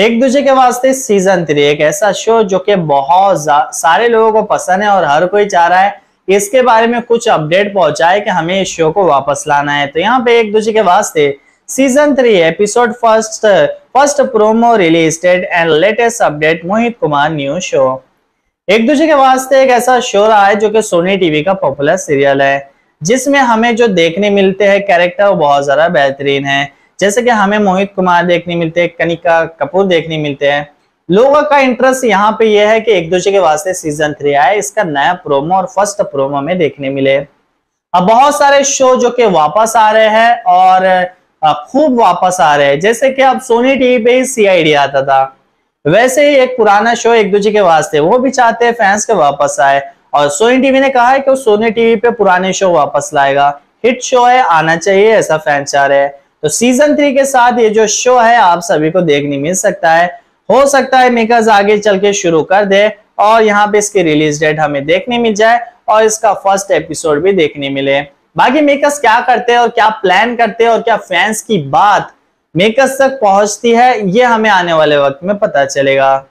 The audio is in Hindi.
एक दूसरे के वास्ते सीजन थ्री एक ऐसा शो जो कि बहुत सारे लोगों को पसंद है और हर कोई चाह रहा है इसके बारे में कुछ अपडेट पहुंचाए कि हमें इस शो को वापस लाना है तो यहाँ पे एक दूसरे के वास्ते season three episode first first promo release date and latest update Mohit Kumar news show एक दूसरे के वास्ते एक ऐसा शो रहा है जो कि सोनी टीवी का पॉपुलर सीरियल है जिसमें हमें जो देखने मिलते हैं कैरेक्टर वो बहुत ज्यादा बेहतरीन है जैसे कि हमें मोहित कुमार देखने मिलते हैं कनिका कपूर देखने मिलते हैं लोगों का इंटरेस्ट यहाँ पे यह है कि एक दूसरे के वास्ते सीजन थ्री आए इसका नया प्रोमो और फर्स्ट प्रोमो में देखने मिले अब बहुत सारे शो जो कि वापस आ रहे हैं और खूब वापस आ रहे हैं जैसे कि अब सोनी टीवी पे ही सी डी आता था वैसे ही एक पुराना शो एक दूसरे के वास्ते वो भी चाहते हैं फैंस के वापस आए और सोनी टीवी ने कहा है कि वो सोनी टीवी पे पुराने शो वापस लाएगा हिट शो है आना चाहिए ऐसा फैन चाह रहे हैं तो सीजन थ्री के साथ ये जो शो है आप सभी को देखने मिल सकता है हो सकता है मेकर्स आगे चल के शुरू कर दे और यहाँ पे इसकी रिलीज डेट हमें देखने मिल जाए और इसका फर्स्ट एपिसोड भी देखने मिले बाकी मेकर्स क्या करते हैं और क्या प्लान करते हैं और क्या फैंस की बात मेकर्स तक पहुंचती है ये हमें आने वाले वक्त में पता चलेगा